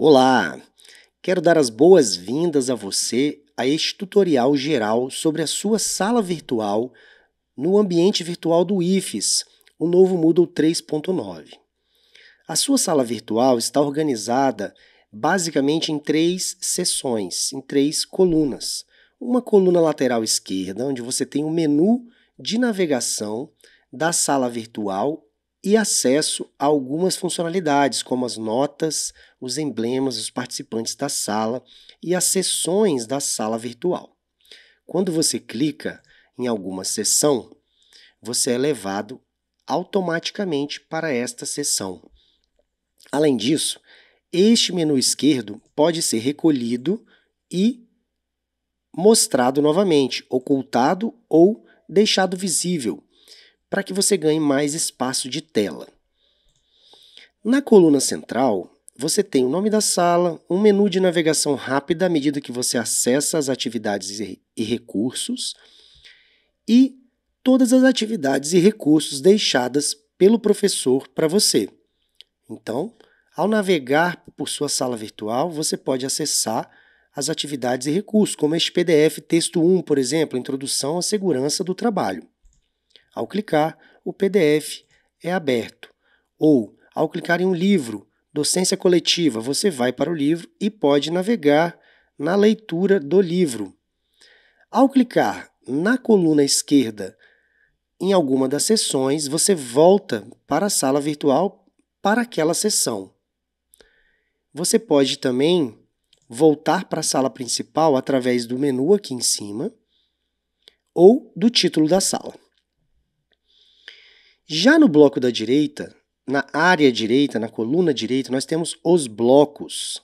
Olá! Quero dar as boas-vindas a você a este tutorial geral sobre a sua sala virtual no ambiente virtual do IFES, o novo Moodle 3.9. A sua sala virtual está organizada basicamente em três seções, em três colunas. Uma coluna lateral esquerda, onde você tem o um menu de navegação da sala virtual e acesso a algumas funcionalidades, como as notas, os emblemas os participantes da sala e as sessões da sala virtual. Quando você clica em alguma sessão, você é levado automaticamente para esta sessão. Além disso, este menu esquerdo pode ser recolhido e mostrado novamente, ocultado ou deixado visível para que você ganhe mais espaço de tela. Na coluna central, você tem o nome da sala, um menu de navegação rápida à medida que você acessa as atividades e recursos e todas as atividades e recursos deixadas pelo professor para você. Então, ao navegar por sua sala virtual, você pode acessar as atividades e recursos, como este PDF texto 1, por exemplo, Introdução à Segurança do Trabalho. Ao clicar, o PDF é aberto. Ou, ao clicar em um livro, Docência Coletiva, você vai para o livro e pode navegar na leitura do livro. Ao clicar na coluna esquerda em alguma das sessões, você volta para a sala virtual para aquela sessão. Você pode também voltar para a sala principal através do menu aqui em cima ou do título da sala. Já no bloco da direita, na área direita, na coluna direita, nós temos os blocos.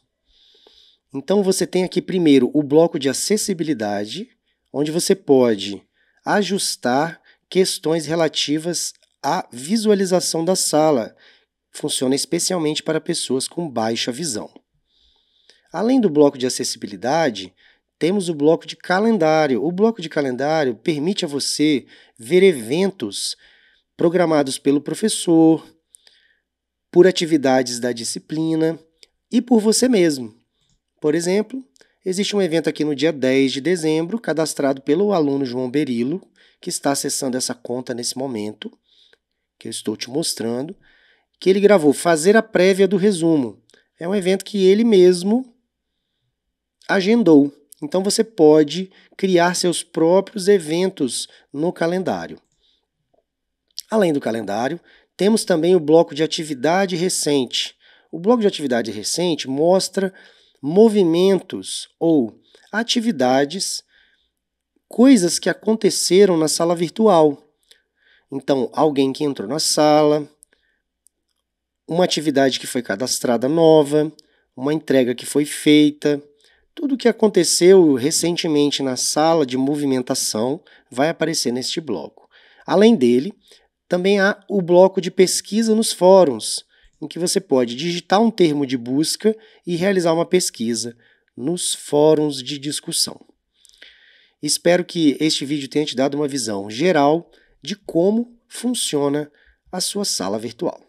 Então você tem aqui primeiro o bloco de acessibilidade, onde você pode ajustar questões relativas à visualização da sala. Funciona especialmente para pessoas com baixa visão. Além do bloco de acessibilidade, temos o bloco de calendário. O bloco de calendário permite a você ver eventos programados pelo professor, por atividades da disciplina e por você mesmo. Por exemplo, existe um evento aqui no dia 10 de dezembro, cadastrado pelo aluno João Berilo, que está acessando essa conta nesse momento, que eu estou te mostrando, que ele gravou Fazer a Prévia do Resumo. É um evento que ele mesmo agendou. Então você pode criar seus próprios eventos no calendário. Além do calendário, temos também o bloco de atividade recente. O bloco de atividade recente mostra movimentos ou atividades, coisas que aconteceram na sala virtual. Então, alguém que entrou na sala, uma atividade que foi cadastrada nova, uma entrega que foi feita. Tudo o que aconteceu recentemente na sala de movimentação vai aparecer neste bloco. Além dele, também há o bloco de pesquisa nos fóruns, em que você pode digitar um termo de busca e realizar uma pesquisa nos fóruns de discussão. Espero que este vídeo tenha te dado uma visão geral de como funciona a sua sala virtual.